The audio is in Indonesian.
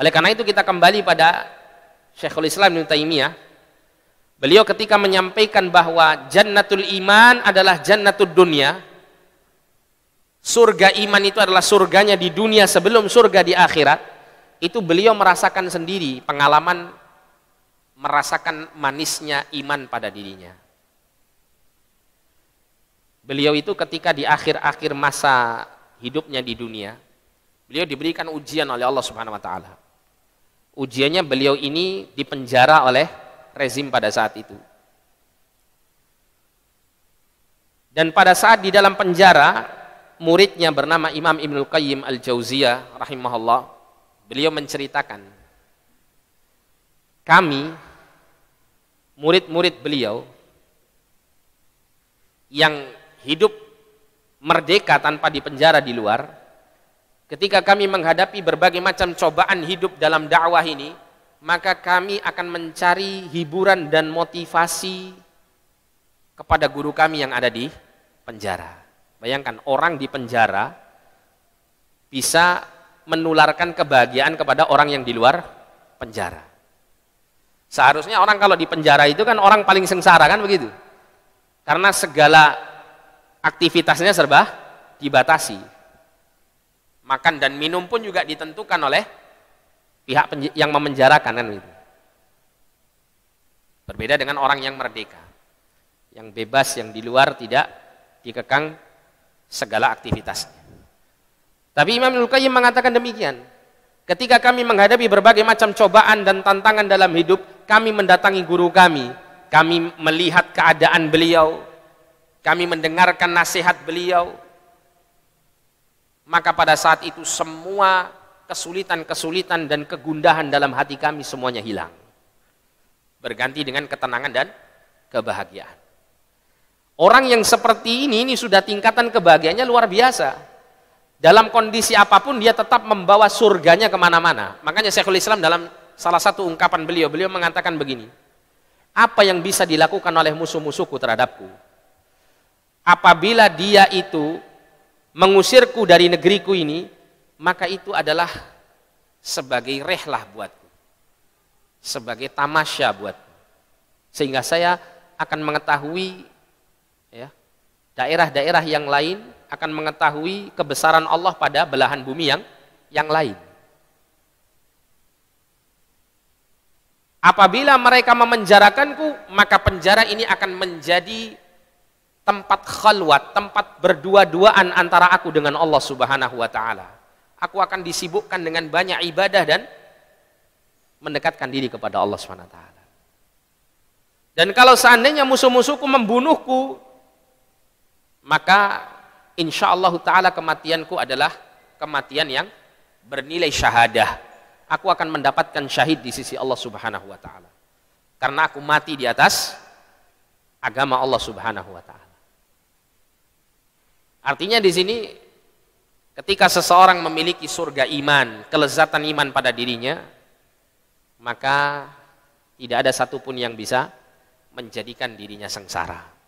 Oleh karena itu kita kembali pada Syekhul Islam Ibn Taimiyah. Beliau ketika menyampaikan bahwa jannatul iman adalah jannatul dunia. Surga iman itu adalah surganya di dunia sebelum surga di akhirat. Itu beliau merasakan sendiri pengalaman merasakan manisnya iman pada dirinya. Beliau itu ketika di akhir-akhir masa hidupnya di dunia, beliau diberikan ujian oleh Allah Subhanahu wa taala. Ujiannya beliau ini dipenjara oleh rezim pada saat itu. Dan pada saat di dalam penjara, muridnya bernama Imam Ibnul Qayyim Al-Jauziyah rahimahullah, beliau menceritakan, kami, murid-murid beliau, yang hidup merdeka tanpa dipenjara di luar, Ketika kami menghadapi berbagai macam cobaan hidup dalam dakwah ini, maka kami akan mencari hiburan dan motivasi kepada guru kami yang ada di penjara. Bayangkan orang di penjara bisa menularkan kebahagiaan kepada orang yang di luar penjara. Seharusnya orang kalau di penjara itu kan orang paling sengsara kan begitu. Karena segala aktivitasnya serba dibatasi Makan dan minum pun juga ditentukan oleh pihak yang memenjarakan kan itu. Berbeda dengan orang yang merdeka. Yang bebas, yang di luar tidak dikekang segala aktivitasnya. Tapi Imam Ibnu mengatakan demikian. Ketika kami menghadapi berbagai macam cobaan dan tantangan dalam hidup, kami mendatangi guru kami, kami melihat keadaan beliau, kami mendengarkan nasihat beliau, maka pada saat itu semua kesulitan-kesulitan dan kegundahan dalam hati kami semuanya hilang. Berganti dengan ketenangan dan kebahagiaan. Orang yang seperti ini, ini sudah tingkatan kebahagiaannya luar biasa. Dalam kondisi apapun dia tetap membawa surganya kemana-mana. Makanya Syekhul Islam dalam salah satu ungkapan beliau, beliau mengatakan begini, apa yang bisa dilakukan oleh musuh-musuhku terhadapku? Apabila dia itu mengusirku dari negeriku ini, maka itu adalah sebagai rehlah buatku. Sebagai tamasya buatku. Sehingga saya akan mengetahui daerah ya, daerah-daerah yang lain akan mengetahui kebesaran Allah pada belahan bumi yang yang lain. Apabila mereka memenjarakanku, maka penjara ini akan menjadi tempat khalwat, tempat berdua-duaan antara aku dengan Allah Subhanahu wa taala. Aku akan disibukkan dengan banyak ibadah dan mendekatkan diri kepada Allah Subhanahu wa taala. Dan kalau seandainya musuh-musuhku membunuhku, maka insya Allah taala kematianku adalah kematian yang bernilai syahadah. Aku akan mendapatkan syahid di sisi Allah Subhanahu wa taala. Karena aku mati di atas agama Allah Subhanahu wa taala. Artinya di sini ketika seseorang memiliki surga iman, kelezatan iman pada dirinya, maka tidak ada satupun yang bisa menjadikan dirinya sengsara.